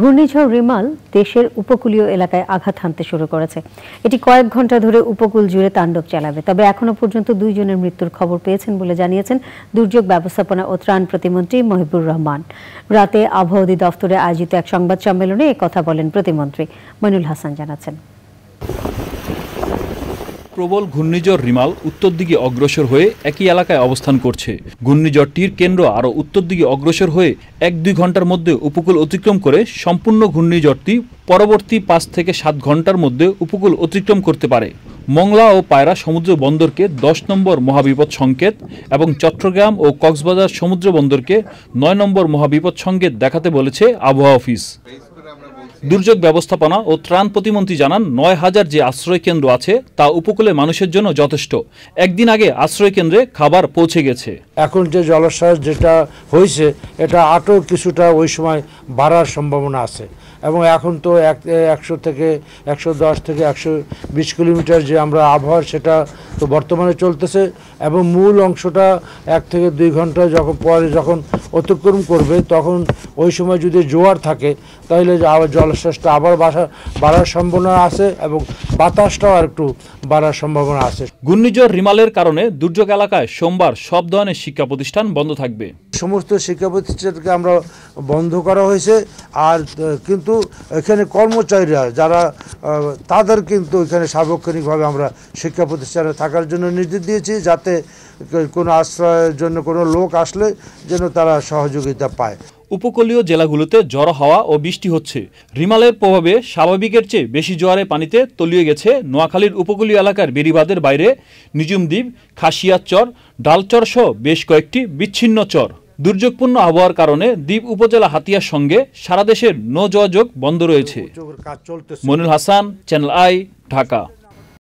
ঘূর্ণিঝড় রিমাল দেশের উপকূলীয় এলাকায় আঘাত হানতে শুরু করেছে এটি কয়েক ঘন্টা ধরে উপকূল জুড়ে তাণ্ডব চালাবে তবে এখনো পর্যন্ত দুইজনের মৃত্যুর খবর পেয়েছেন বলে জানিয়েছেন দুর্যোগ ব্যবস্থাপনা ও ত্রাণ প্রতিমন্ত্রী মহিবুর রহমান রাতে আবহাওয়া দফতরে আয়োজিত এক সংবাদ সম্মেলনে কথা বলেন প্রতিমন্ত্রী মনুল হাসান জানাচ্ছেন প্রবল ঘূর্ণিঝড় রিমাল উত্তর দিকে অগ্রসর হয়ে একই এলাকায় অবস্থান করছে ঘূর্ণিঝড়টির কেন্দ্র আরও উত্তর দিকে অগ্রসর হয়ে এক দুই ঘন্টার মধ্যে উপকূল অতিক্রম করে সম্পূর্ণ ঘূর্ণিঝড়টি পরবর্তী পাঁচ থেকে সাত ঘন্টার মধ্যে উপকূল অতিক্রম করতে পারে মংলা ও পায়রা সমুদ্র বন্দরকে দশ নম্বর মহাবিপদ সংকেত এবং চট্টগ্রাম ও কক্সবাজার সমুদ্র বন্দরকে নয় নম্বর মহাবিপদ সংকেত দেখাতে বলেছে আবহাওয়া অফিস দুর্যোগ ব্যবস্থাপনা ও ত্রাণ প্রতিমন্ত্রী জানান নয় হাজার যে আশ্রয় কেন্দ্র আছে তা উপকূলে মানুষের জন্য যথেষ্ট একদিন আগে আশ্রয় কেন্দ্রে খাবার পৌঁছে গেছে এখন যে জলাশয় যেটা হয়েছে এটা আটও কিছুটা ওই সময় বাড়ার সম্ভাবনা আছে এবং এখন তো একশো থেকে একশো দশ থেকে একশো বিশ কিলোমিটার যে আমরা আবহাওয়া সেটা তো বর্তমানে চলতেছে এবং মূল অংশটা এক থেকে দুই ঘন্টা যখন পরে যখন অতিক্রম করবে তখন ওই সময় যদি জোয়ার থাকে তাহলে আবার জলশ্বাসটা আবার বাসা বাড়ার সম্ভাবনা আছে এবং বাতাসটাও আর একটু বাড়ার সম্ভাবনা আছে ঘূর্ণিঝড় রিমালের কারণে দুর্যোগ এলাকায় সোমবার সব ধরনের শিক্ষা প্রতিষ্ঠান বন্ধ থাকবে সমস্ত শিক্ষা প্রতিষ্ঠানকে আমরা বন্ধ করা হয়েছে আর কিন্তু এখানে কর্মচারীরা যারা তাদের কিন্তু এখানে সার্বক্ষণিকভাবে আমরা শিক্ষা প্রতিষ্ঠানে থাকার জন্য নির্দেশ দিয়েছি যাতে কোনো আশ্রয়ের জন্য কোনো লোক আসলে যেন তারা সহযোগিতা পায় উপকূলীয় জেলাগুলোতে জড়ো হওয়া ও বৃষ্টি হচ্ছে রিমালের প্রভাবে স্বাভাবিকের চেয়ে বেশি জোয়ারে পানিতে তলিয়ে গেছে নোয়াখালীর উপকূলীয় এলাকার বেরিবাদের বাইরে নিজুমদ্বীপ দ্বীপ খাসিয়াচর ডালচর সহ বেশ কয়েকটি বিচ্ছিন্ন চর দুর্যোগপূর্ণ আবহাওয়ার কারণে দ্বীপ উপজেলা হাতিয়ার সঙ্গে সারা দেশের নো যোগাযোগ বন্ধ রয়েছে মনুল হাসান চ্যানেল আই ঢাকা